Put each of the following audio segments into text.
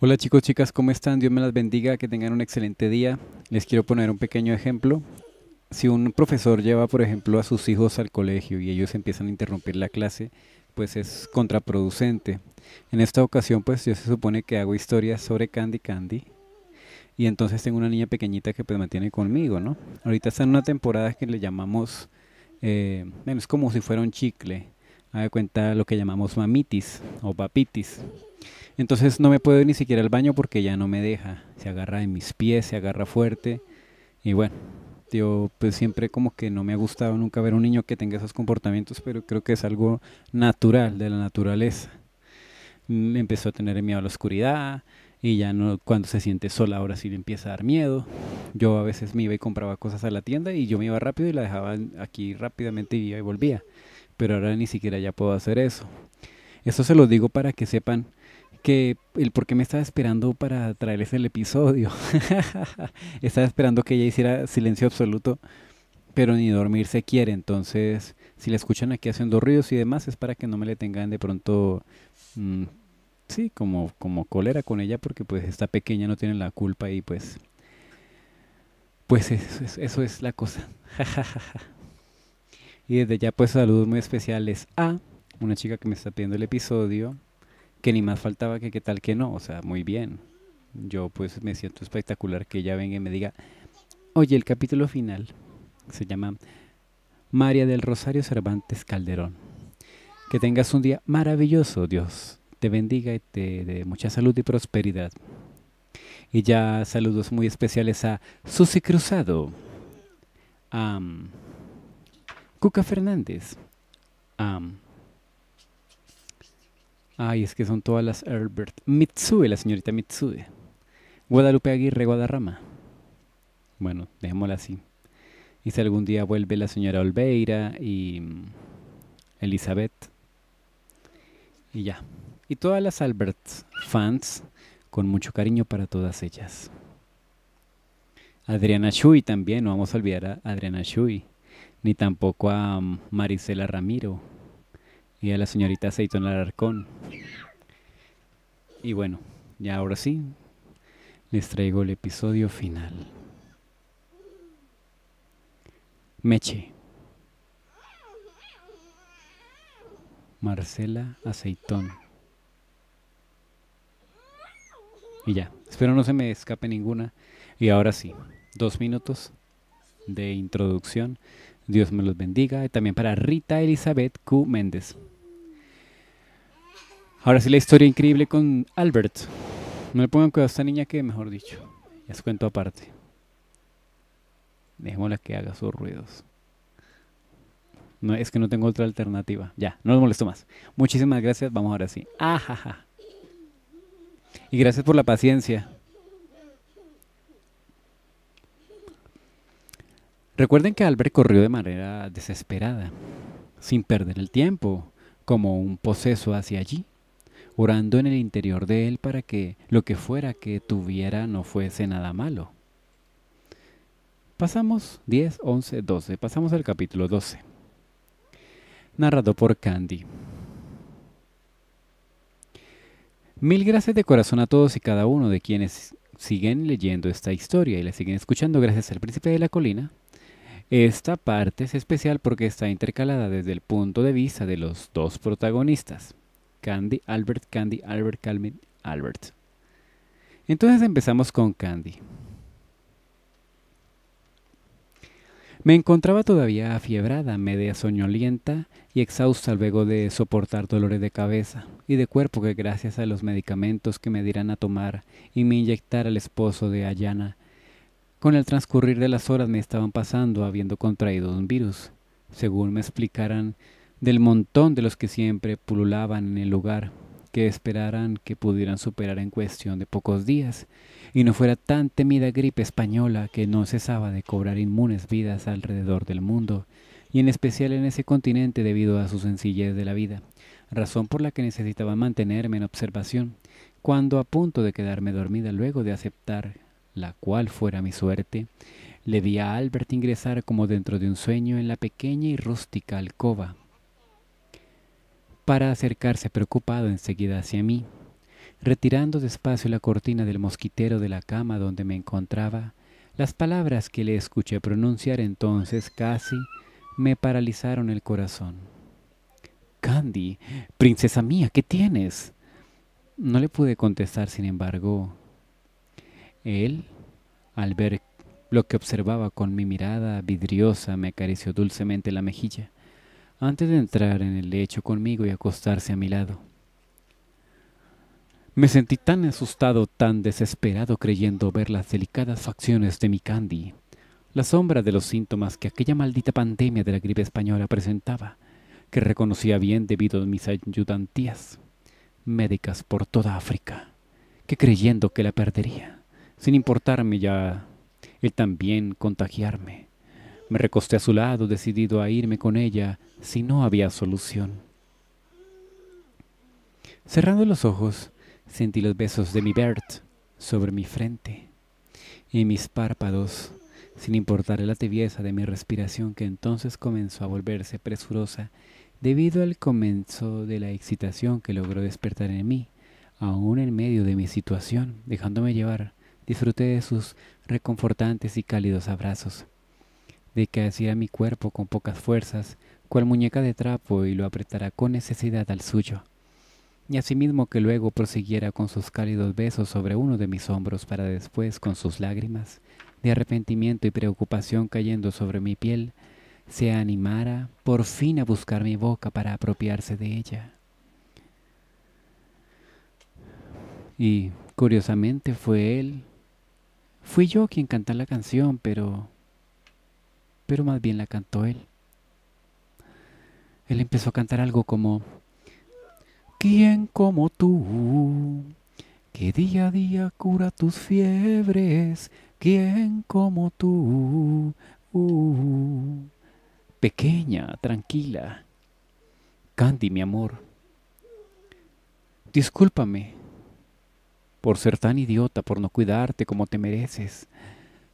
Hola chicos, chicas, ¿cómo están? Dios me las bendiga, que tengan un excelente día. Les quiero poner un pequeño ejemplo. Si un profesor lleva, por ejemplo, a sus hijos al colegio y ellos empiezan a interrumpir la clase, pues es contraproducente. En esta ocasión, pues yo se supone que hago historias sobre Candy Candy. Y entonces tengo una niña pequeñita que pues mantiene conmigo, ¿no? Ahorita está en una temporada que le llamamos, eh, es como si fuera un chicle a cuenta lo que llamamos mamitis o papitis. Entonces no me puedo ir ni siquiera al baño porque ya no me deja. Se agarra en mis pies, se agarra fuerte. Y bueno, yo pues siempre como que no me ha gustado nunca ver un niño que tenga esos comportamientos, pero creo que es algo natural de la naturaleza. Mm, empezó a tener miedo a la oscuridad y ya no cuando se siente sola ahora sí le empieza a dar miedo. Yo a veces me iba y compraba cosas a la tienda y yo me iba rápido y la dejaba aquí rápidamente y y volvía pero ahora ni siquiera ya puedo hacer eso. Eso se lo digo para que sepan que el por qué me estaba esperando para traerles el episodio. estaba esperando que ella hiciera silencio absoluto, pero ni dormir se quiere. Entonces, si la escuchan aquí haciendo ruidos y demás, es para que no me le tengan de pronto, mm, sí, como, como cólera con ella, porque pues está pequeña, no tiene la culpa y pues, pues eso, eso es la cosa. Y desde ya pues saludos muy especiales a una chica que me está pidiendo el episodio, que ni más faltaba que qué tal que no, o sea, muy bien. Yo pues me siento espectacular que ella venga y me diga, oye, el capítulo final se llama María del Rosario Cervantes Calderón. Que tengas un día maravilloso, Dios. Te bendiga y te dé mucha salud y prosperidad. Y ya saludos muy especiales a Susi Cruzado. Cuca Fernández. ay, es que son todas las Albert. Mitsue, la señorita Mitsue. Guadalupe Aguirre Guadarrama. Bueno, dejémosla así. Y si algún día vuelve la señora Olveira y mm, Elizabeth. Y ya. Y todas las Albert fans, con mucho cariño para todas ellas. Adriana Shui también, no vamos a olvidar a Adriana Shui ni tampoco a mm, Marisela Ramiro y a la señorita Aceitón Alarcón. Y bueno, ya ahora sí, les traigo el episodio final. Meche. Marcela Aceitón. Y ya, espero no se me escape ninguna. Y ahora sí, dos minutos de introducción Dios me los bendiga. Y también para Rita Elizabeth Q. Méndez. Ahora sí la historia increíble con Albert. No le pongan cuidado a esta niña que, mejor dicho, ya os cuento aparte. Dejémosla que haga sus ruidos. No, es que no tengo otra alternativa. Ya, no los molesto más. Muchísimas gracias. Vamos ahora sí. Ah, y gracias por la paciencia. Recuerden que Albert corrió de manera desesperada, sin perder el tiempo, como un poseso hacia allí, orando en el interior de él para que lo que fuera que tuviera no fuese nada malo. Pasamos 10, 11, 12, pasamos al capítulo 12, narrado por Candy. Mil gracias de corazón a todos y cada uno de quienes siguen leyendo esta historia y la siguen escuchando gracias al príncipe de la colina, esta parte es especial porque está intercalada desde el punto de vista de los dos protagonistas, Candy, Albert, Candy, Albert, Calvin, Albert. Entonces empezamos con Candy. Me encontraba todavía afiebrada, media soñolienta y exhausta luego de soportar dolores de cabeza y de cuerpo que gracias a los medicamentos que me dirán a tomar y me inyectar al esposo de Ayana con el transcurrir de las horas me estaban pasando habiendo contraído un virus, según me explicaran del montón de los que siempre pululaban en el lugar, que esperaran que pudieran superar en cuestión de pocos días, y no fuera tan temida gripe española que no cesaba de cobrar inmunes vidas alrededor del mundo, y en especial en ese continente debido a su sencillez de la vida, razón por la que necesitaba mantenerme en observación, cuando a punto de quedarme dormida luego de aceptar la cual fuera mi suerte, le vi a Albert ingresar como dentro de un sueño en la pequeña y rústica alcoba, para acercarse preocupado enseguida hacia mí. Retirando despacio la cortina del mosquitero de la cama donde me encontraba, las palabras que le escuché pronunciar entonces casi me paralizaron el corazón. Candy, princesa mía, ¿qué tienes? No le pude contestar, sin embargo, él, al ver lo que observaba con mi mirada vidriosa, me acarició dulcemente la mejilla, antes de entrar en el lecho conmigo y acostarse a mi lado. Me sentí tan asustado, tan desesperado, creyendo ver las delicadas facciones de mi Candy, la sombra de los síntomas que aquella maldita pandemia de la gripe española presentaba, que reconocía bien debido a mis ayudantías médicas por toda África, que creyendo que la perdería sin importarme ya él también contagiarme. Me recosté a su lado, decidido a irme con ella si no había solución. Cerrando los ojos, sentí los besos de mi Bert sobre mi frente y mis párpados, sin importar la tibieza de mi respiración que entonces comenzó a volverse presurosa debido al comienzo de la excitación que logró despertar en mí, aún en medio de mi situación, dejándome llevar disfruté de sus reconfortantes y cálidos abrazos, de que hacía mi cuerpo con pocas fuerzas, cual muñeca de trapo y lo apretara con necesidad al suyo, y asimismo que luego prosiguiera con sus cálidos besos sobre uno de mis hombros para después con sus lágrimas, de arrepentimiento y preocupación cayendo sobre mi piel, se animara por fin a buscar mi boca para apropiarse de ella. Y curiosamente fue él Fui yo quien canta la canción, pero... Pero más bien la cantó él. Él empezó a cantar algo como... ¿Quién como tú? Que día a día cura tus fiebres. ¿Quién como tú? pequeña, tranquila. Candy, mi amor. Discúlpame, por ser tan idiota, por no cuidarte como te mereces.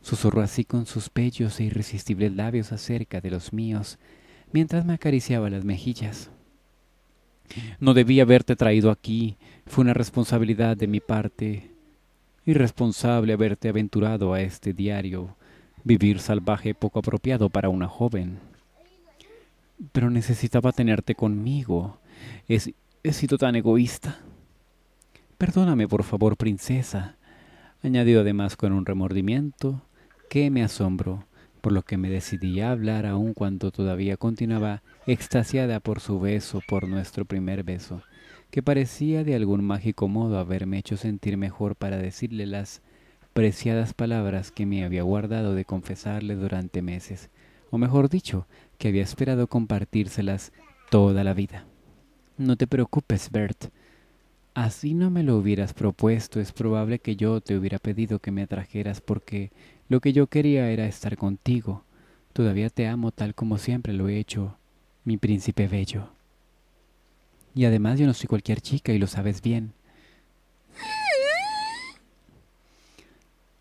Susurró así con sus bellos e irresistibles labios acerca de los míos, mientras me acariciaba las mejillas. No debía haberte traído aquí, fue una responsabilidad de mi parte. Irresponsable haberte aventurado a este diario, vivir salvaje poco apropiado para una joven. Pero necesitaba tenerte conmigo. He, he sido tan egoísta. Perdóname, por favor, princesa, añadió además con un remordimiento que me asombro, por lo que me decidí a hablar aun cuando todavía continuaba extasiada por su beso, por nuestro primer beso, que parecía de algún mágico modo haberme hecho sentir mejor para decirle las preciadas palabras que me había guardado de confesarle durante meses, o mejor dicho, que había esperado compartírselas toda la vida. No te preocupes, Bert, Así no me lo hubieras propuesto, es probable que yo te hubiera pedido que me atrajeras porque lo que yo quería era estar contigo. Todavía te amo tal como siempre lo he hecho, mi príncipe bello. Y además yo no soy cualquier chica y lo sabes bien.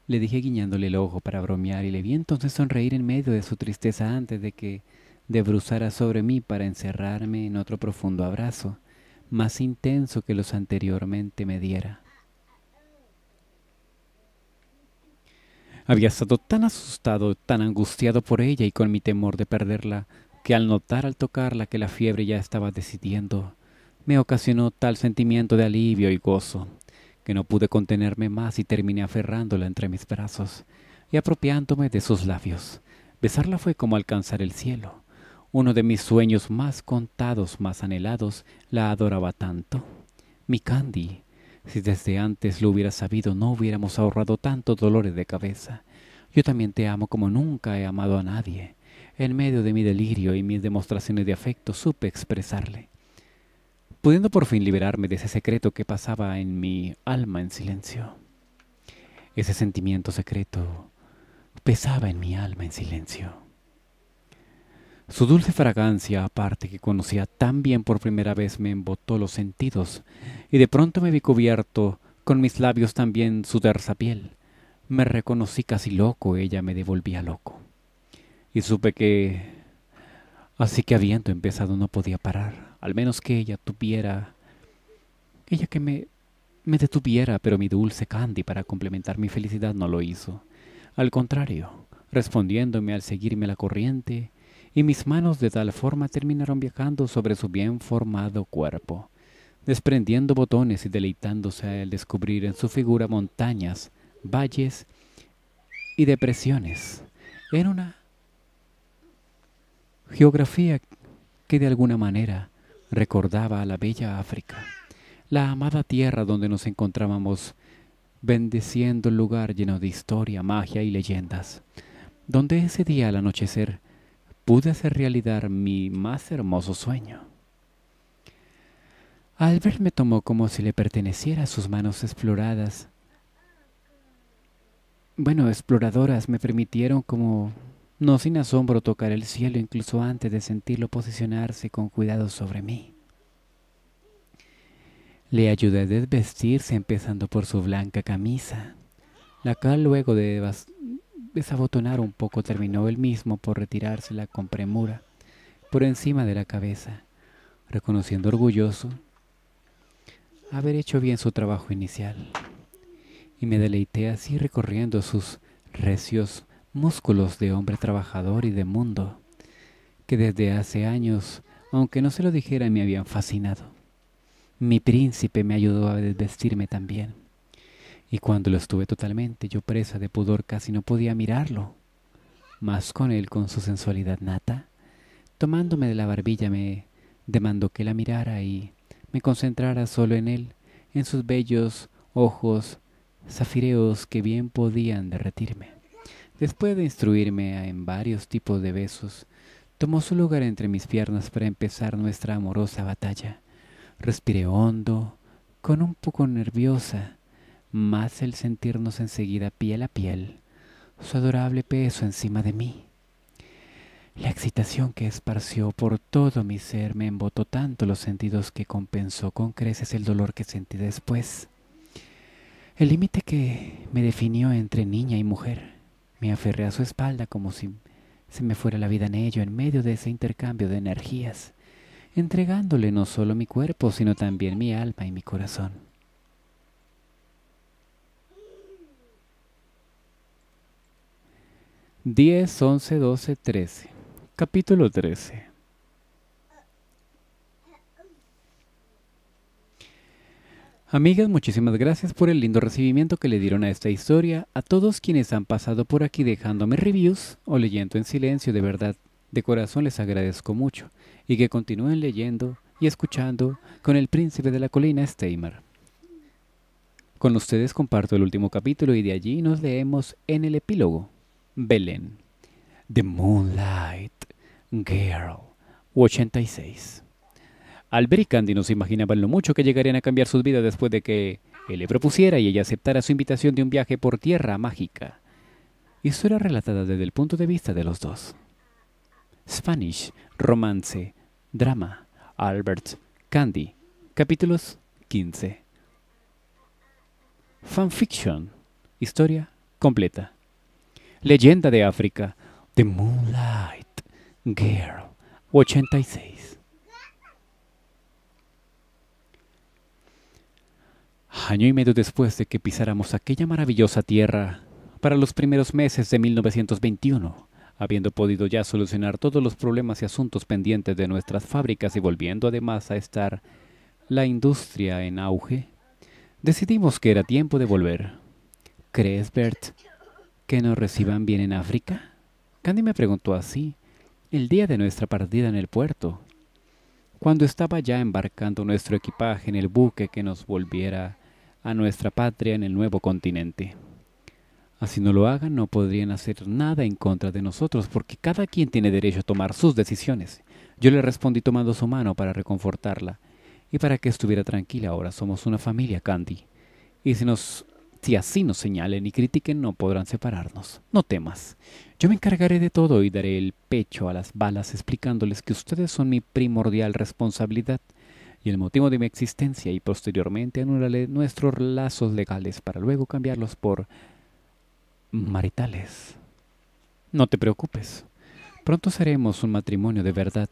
Le dije guiñándole el ojo para bromear y le vi entonces sonreír en medio de su tristeza antes de que debruzara sobre mí para encerrarme en otro profundo abrazo más intenso que los anteriormente me diera. Había estado tan asustado, tan angustiado por ella y con mi temor de perderla, que al notar al tocarla que la fiebre ya estaba decidiendo, me ocasionó tal sentimiento de alivio y gozo, que no pude contenerme más y terminé aferrándola entre mis brazos y apropiándome de sus labios. Besarla fue como alcanzar el cielo. Uno de mis sueños más contados, más anhelados, la adoraba tanto. Mi Candy. Si desde antes lo hubiera sabido, no hubiéramos ahorrado tantos dolores de cabeza. Yo también te amo como nunca he amado a nadie. En medio de mi delirio y mis demostraciones de afecto supe expresarle. Pudiendo por fin liberarme de ese secreto que pasaba en mi alma en silencio. Ese sentimiento secreto pesaba en mi alma en silencio. Su dulce fragancia, aparte que conocía tan bien por primera vez, me embotó los sentidos, y de pronto me vi cubierto con mis labios también su tersa piel. Me reconocí casi loco, ella me devolvía loco. Y supe que... Así que habiendo empezado no podía parar, al menos que ella tuviera... Ella que me... me detuviera, pero mi dulce Candy para complementar mi felicidad no lo hizo. Al contrario, respondiéndome al seguirme la corriente, y mis manos de tal forma terminaron viajando sobre su bien formado cuerpo, desprendiendo botones y deleitándose al descubrir en su figura montañas, valles y depresiones. Era una geografía que de alguna manera recordaba a la bella África, la amada tierra donde nos encontrábamos bendeciendo el lugar lleno de historia, magia y leyendas, donde ese día al anochecer pude hacer realidad mi más hermoso sueño. Albert me tomó como si le perteneciera a sus manos exploradas. Bueno, exploradoras me permitieron como no sin asombro tocar el cielo incluso antes de sentirlo posicionarse con cuidado sobre mí. Le ayudé a desvestirse empezando por su blanca camisa, la cual luego de desabotonar un poco terminó él mismo por retirársela con premura, por encima de la cabeza, reconociendo orgulloso haber hecho bien su trabajo inicial. Y me deleité así recorriendo sus recios músculos de hombre trabajador y de mundo, que desde hace años, aunque no se lo dijera, me habían fascinado. Mi príncipe me ayudó a desvestirme también y cuando lo estuve totalmente, yo presa de pudor casi no podía mirarlo. Mas con él, con su sensualidad nata, tomándome de la barbilla me demandó que la mirara y me concentrara solo en él, en sus bellos ojos zafireos que bien podían derretirme. Después de instruirme en varios tipos de besos, tomó su lugar entre mis piernas para empezar nuestra amorosa batalla. Respiré hondo, con un poco nerviosa, más el sentirnos enseguida piel a piel, su adorable peso encima de mí. La excitación que esparció por todo mi ser me embotó tanto los sentidos que compensó con creces el dolor que sentí después. El límite que me definió entre niña y mujer. Me aferré a su espalda como si se me fuera la vida en ello, en medio de ese intercambio de energías, entregándole no solo mi cuerpo, sino también mi alma y mi corazón. 10, 11, 12, 13. Capítulo 13. Amigas, muchísimas gracias por el lindo recibimiento que le dieron a esta historia, a todos quienes han pasado por aquí dejándome reviews o leyendo en silencio, de verdad, de corazón les agradezco mucho, y que continúen leyendo y escuchando con el príncipe de la colina Steimar. Con ustedes comparto el último capítulo y de allí nos leemos en el epílogo. Belén. The Moonlight Girl. 86. Albert y Candy no se imaginaban lo mucho que llegarían a cambiar sus vidas después de que él le propusiera y ella aceptara su invitación de un viaje por tierra mágica. era relatada desde el punto de vista de los dos. Spanish, romance, drama, Albert, Candy, capítulos 15. Fanfiction, historia completa. Leyenda de África, The Moonlight Girl, 86. Año y medio después de que pisáramos aquella maravillosa tierra, para los primeros meses de 1921, habiendo podido ya solucionar todos los problemas y asuntos pendientes de nuestras fábricas y volviendo además a estar la industria en auge, decidimos que era tiempo de volver. ¿Crees, Bert? que nos reciban bien en África? Candy me preguntó así el día de nuestra partida en el puerto, cuando estaba ya embarcando nuestro equipaje en el buque que nos volviera a nuestra patria en el nuevo continente. Así no lo hagan, no podrían hacer nada en contra de nosotros, porque cada quien tiene derecho a tomar sus decisiones. Yo le respondí tomando su mano para reconfortarla y para que estuviera tranquila. Ahora somos una familia, Candy. Y si nos si así nos señalen y critiquen, no podrán separarnos. No temas. Yo me encargaré de todo y daré el pecho a las balas explicándoles que ustedes son mi primordial responsabilidad y el motivo de mi existencia y posteriormente anularé nuestros lazos legales para luego cambiarlos por maritales. No te preocupes. Pronto seremos un matrimonio de verdad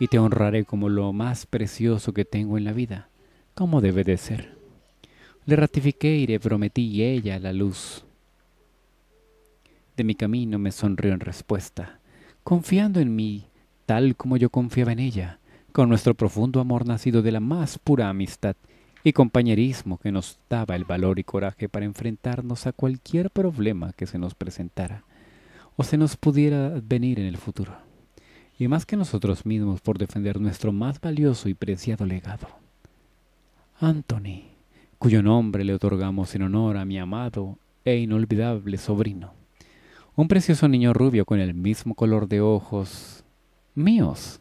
y te honraré como lo más precioso que tengo en la vida, como debe de ser. Le ratifiqué y le prometí ella la luz. De mi camino me sonrió en respuesta, confiando en mí tal como yo confiaba en ella, con nuestro profundo amor nacido de la más pura amistad y compañerismo que nos daba el valor y coraje para enfrentarnos a cualquier problema que se nos presentara o se nos pudiera venir en el futuro, y más que nosotros mismos por defender nuestro más valioso y preciado legado. Anthony cuyo nombre le otorgamos en honor a mi amado e inolvidable sobrino. Un precioso niño rubio con el mismo color de ojos míos.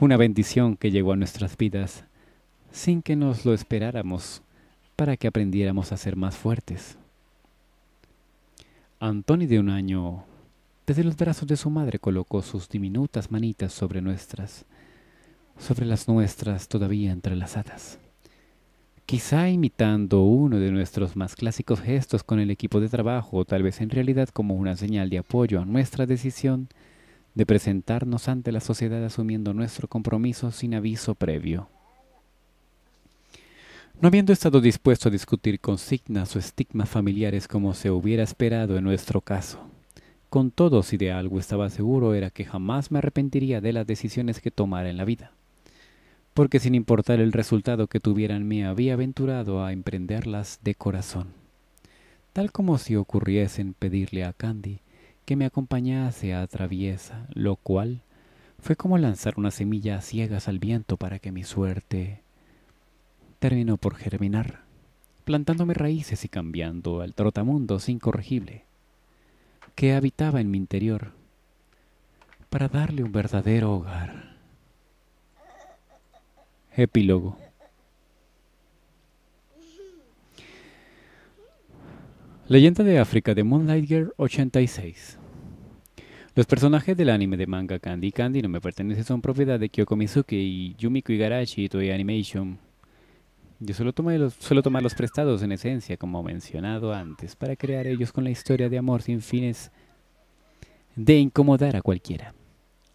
Una bendición que llegó a nuestras vidas sin que nos lo esperáramos para que aprendiéramos a ser más fuertes. Antoni de un año, desde los brazos de su madre colocó sus diminutas manitas sobre nuestras, sobre las nuestras todavía entrelazadas quizá imitando uno de nuestros más clásicos gestos con el equipo de trabajo o tal vez en realidad como una señal de apoyo a nuestra decisión de presentarnos ante la sociedad asumiendo nuestro compromiso sin aviso previo. No habiendo estado dispuesto a discutir consignas o estigmas familiares como se hubiera esperado en nuestro caso, con todo si de algo estaba seguro era que jamás me arrepentiría de las decisiones que tomara en la vida porque sin importar el resultado que tuvieran me había aventurado a emprenderlas de corazón, tal como si ocurriesen pedirle a Candy que me acompañase a Traviesa, lo cual fue como lanzar una semilla ciegas al viento para que mi suerte terminó por germinar, plantándome raíces y cambiando al trotamundos incorregible que habitaba en mi interior para darle un verdadero hogar. Epílogo. Leyenda de África de Moonlight Girl 86. Los personajes del anime de manga Candy Candy no me pertenecen, son propiedad de Kyoko Mizuki y Yumiko Igarashi y Toei Animation. Yo solo tomé los, suelo tomar los prestados en esencia, como mencionado antes, para crear ellos con la historia de amor sin fines de incomodar a cualquiera.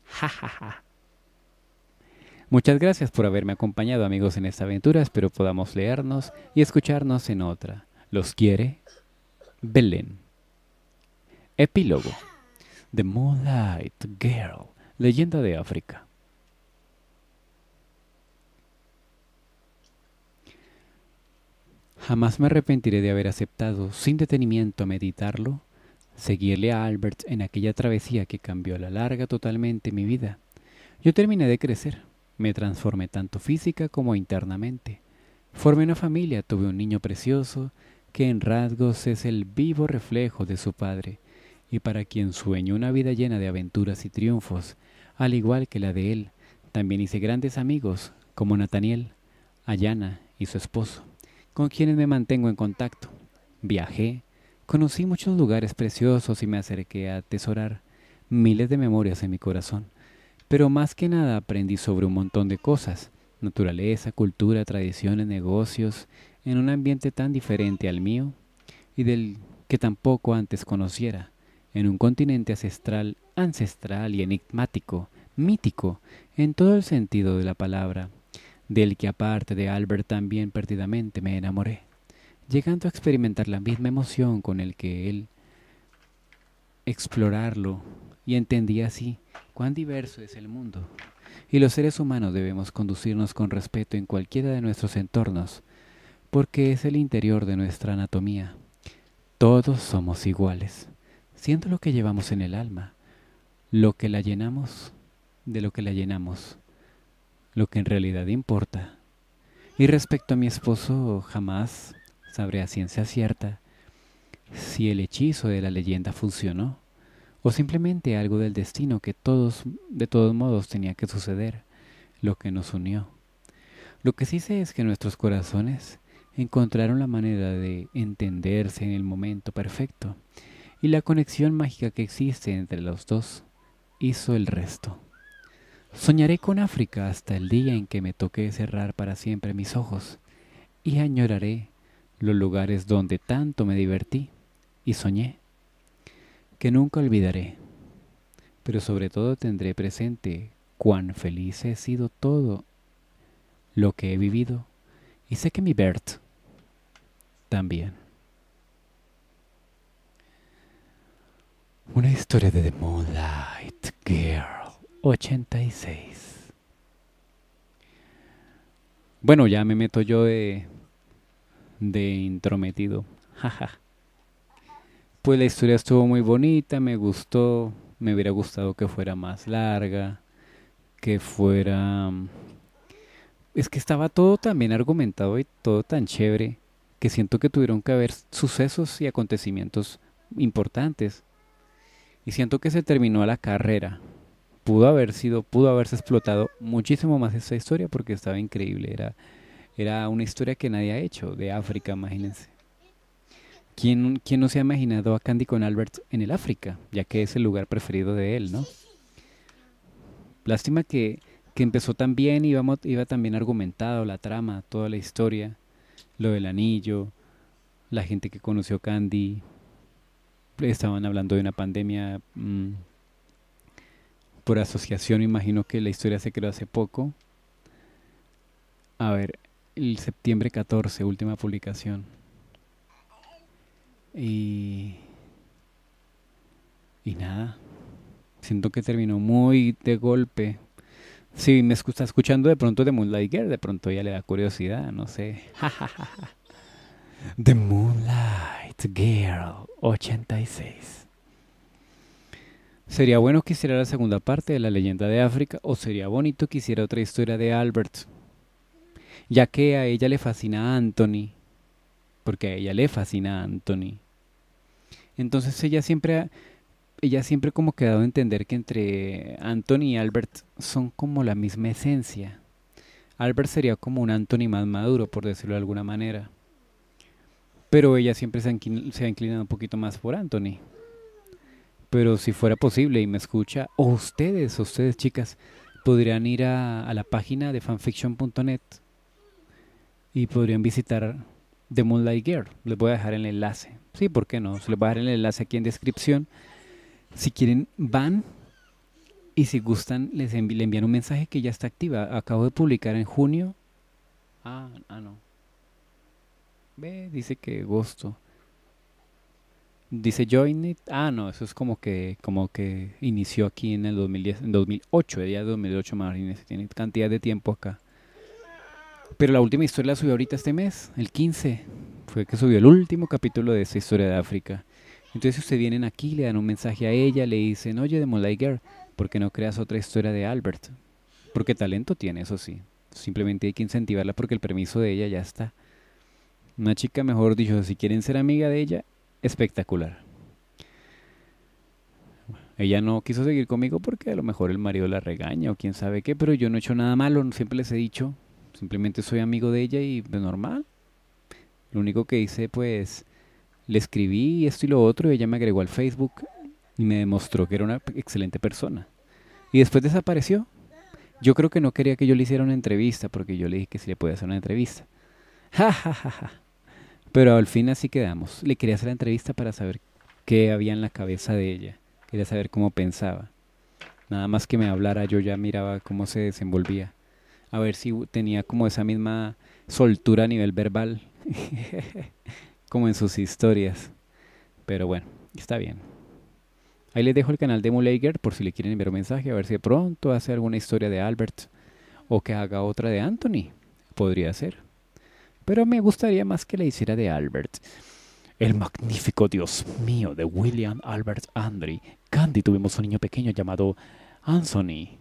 Ja, ja, ja. Muchas gracias por haberme acompañado amigos en esta aventura, espero podamos leernos y escucharnos en otra. Los quiere Belén. Epílogo. The Moonlight Girl, leyenda de África. Jamás me arrepentiré de haber aceptado, sin detenimiento meditarlo, seguirle a Albert en aquella travesía que cambió a la larga totalmente mi vida. Yo terminé de crecer, me transformé tanto física como internamente. Formé una familia, tuve un niño precioso, que en rasgos es el vivo reflejo de su padre, y para quien sueño una vida llena de aventuras y triunfos, al igual que la de él. También hice grandes amigos, como Nathaniel, Ayana y su esposo, con quienes me mantengo en contacto. Viajé, conocí muchos lugares preciosos y me acerqué a atesorar miles de memorias en mi corazón. Pero más que nada aprendí sobre un montón de cosas, naturaleza, cultura, tradiciones, negocios, en un ambiente tan diferente al mío y del que tampoco antes conociera, en un continente ancestral, ancestral y enigmático, mítico, en todo el sentido de la palabra, del que aparte de Albert también perdidamente me enamoré, llegando a experimentar la misma emoción con el que él, explorarlo, y entendí así cuán diverso es el mundo. Y los seres humanos debemos conducirnos con respeto en cualquiera de nuestros entornos, porque es el interior de nuestra anatomía. Todos somos iguales, siendo lo que llevamos en el alma, lo que la llenamos de lo que la llenamos, lo que en realidad importa. Y respecto a mi esposo, jamás sabré a ciencia cierta si el hechizo de la leyenda funcionó o simplemente algo del destino que todos, de todos modos tenía que suceder, lo que nos unió. Lo que sí sé es que nuestros corazones encontraron la manera de entenderse en el momento perfecto y la conexión mágica que existe entre los dos hizo el resto. Soñaré con África hasta el día en que me toque cerrar para siempre mis ojos y añoraré los lugares donde tanto me divertí y soñé que nunca olvidaré, pero sobre todo tendré presente cuán feliz he sido todo lo que he vivido y sé que mi Bert también. Una historia de The Moonlight Girl 86. Bueno, ya me meto yo de, de intrometido. pues la historia estuvo muy bonita, me gustó, me hubiera gustado que fuera más larga, que fuera... Mm, es que estaba todo tan bien argumentado y todo tan chévere que siento que tuvieron que haber sucesos y acontecimientos importantes. Y siento que se terminó la carrera. Pudo haber sido, pudo haberse explotado muchísimo más esa historia porque estaba increíble. Era, era una historia que nadie ha hecho de África, imagínense. ¿Quién, no se ha imaginado a Candy con Albert en el África? Ya que es el lugar preferido de él, ¿no? Lástima que, que empezó tan bien, iba, iba tan bien argumentado la trama, toda la historia, lo del anillo, la gente que conoció Candy, estaban hablando de una pandemia mm, por asociación, imagino que la historia se creó hace poco. A ver, el septiembre 14, última publicación. Y, y nada, siento que terminó muy de golpe. Si me está escuchando de pronto de Moonlight Girl, de pronto ya le da curiosidad, no sé. The Moonlight Girl 86. Sería bueno que hiciera la segunda parte de la leyenda de África o sería bonito que hiciera otra historia de Albert, ya que a ella le fascina a Anthony, porque a ella le fascina a Anthony. Entonces ella siempre ha, ella siempre como que ha dado a entender que entre Anthony y Albert son como la misma esencia. Albert sería como un Anthony más maduro, por decirlo de alguna manera. Pero ella siempre se ha, inclinado un poquito más por Anthony. Pero si fuera posible y me escucha, o ustedes, ustedes chicas, podrían ir a, a la página de fanfiction.net y podrían visitar The Moonlight Girl. Les voy a dejar el enlace. Sí, ¿por qué no? Se les va a dar el enlace aquí en descripción. Si quieren, van y si gustan, les le envían un mensaje que ya está activa. Acabo de publicar en junio. Ah, ah, no. Ve, dice que agosto. Dice Join It. Ah, no, eso es como que, como que inició aquí en el 2010, en 2008, el día de 2008, tiene cantidad de tiempo acá. Pero la última historia la subí ahorita este mes, el 15 fue que subió el último capítulo de esa historia de África. Entonces ustedes vienen aquí, le dan un mensaje a ella, le dicen, oye, de ¿por qué no creas otra historia de Albert? Porque talento tiene, eso sí. Simplemente hay que incentivarla porque el permiso de ella ya está. Una chica, mejor dicho, si quieren ser amiga de ella, espectacular. Ella no quiso seguir conmigo porque a lo mejor el marido la regaña o quién sabe qué, pero yo no he hecho nada malo, siempre les he dicho, simplemente soy amigo de ella y pues, normal, lo único que hice, pues, le escribí esto y lo otro, y ella me agregó al Facebook y me demostró que era una excelente persona. Y después desapareció. Yo creo que no quería que yo le hiciera una entrevista, porque yo le dije que si le podía hacer una entrevista. Ja, ja, ja, ja. Pero al fin así quedamos. Le quería hacer la entrevista para saber qué había en la cabeza de ella. Quería saber cómo pensaba. Nada más que me hablara, yo ya miraba cómo se desenvolvía. A ver si tenía como esa misma soltura a nivel verbal, como en sus historias. Pero bueno, está bien. Ahí les dejo el canal de Mulager por si le quieren enviar un mensaje, a ver si pronto hace alguna historia de Albert o que haga otra de Anthony. Podría ser. Pero me gustaría más que la hiciera de Albert. El magnífico Dios mío de William Albert Andre. Candy tuvimos un niño pequeño llamado Anthony.